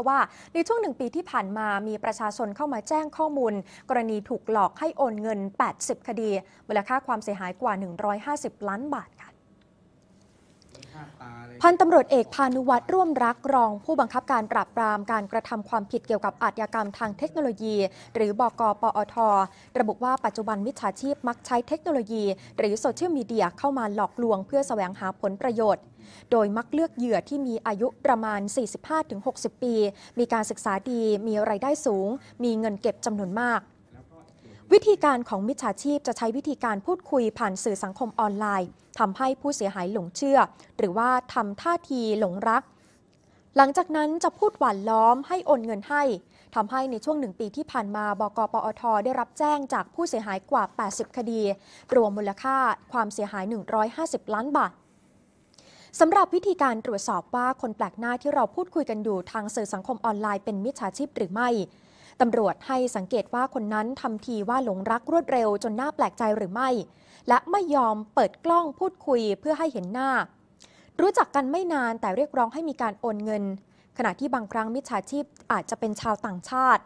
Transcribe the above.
ราะว่าในช่วงหนึ่งปีที่ผ่านมามีประชาชนเข้ามาแจ้งข้อมูล กรณีถูกหลอกให้โอนเงิน 80 คดีมูลค่าความเสียหายกว่า 150 ล้านบาทค่ะพันตำรวจเอกพานุวัตรร่วมรักรองผู้บังคับการปราบปรามการกระทำความผิดเกี่ยวกับอาชญากรรมทางเทคโนโลยีหรือบอกปอท ระบุว่าปัจจุบันมิจฉาชีพมักใช้เทคโนโลยีหรือโซเชียลมีเดียเข้ามาหลอกลวงเพื่อแสวงหาผลประโยชน์ โดยมักเลือกเหยื่อที่มีอายุประมาณ 45-60 ปี มีการศึกษาดีมีไรายได้สูง มีเงินเก็บจำนวนมากวิธีการของมิจฉาชีพจะใช้วิธีการพูดคุยผ่านสื่อสังคมออนไลน์ทำให้ผู้เสียหายหลงเชื่อ หรือว่าทำท่าทีหลงรัก หลังจากนั้นจะพูดหวานล้อมให้โอนเงินให้ทำให้ในช่วงหนึ่งปีที่ผ่านมา บกปอท ได้รับแจ้งจากผู้เสียหายกว่า 80 คดีรวมมูลค่าความเสียหาย 150 ล้านบาทสำหรับวิธีการตรวจสอบว่า คนแปลกหน้าที่เราพูดคุยกันอยู่ทางสื่อสังคมออนไลน์เป็นมิจฉาชีพหรือไม่ตำรวจให้สังเกตว่าคนนั้นทำทีว่าหลงรักรวดเร็วจนหน้าแปลกใจหรือไม่ และไม่ยอมเปิดกล้องพูดคุยเพื่อให้เห็นหน้า รู้จักกันไม่นานแต่เรียกร้องให้มีการโอนเงิน ขณะที่บางครั้งมิจฉาชีพอาจจะเป็นชาวต่างชาติ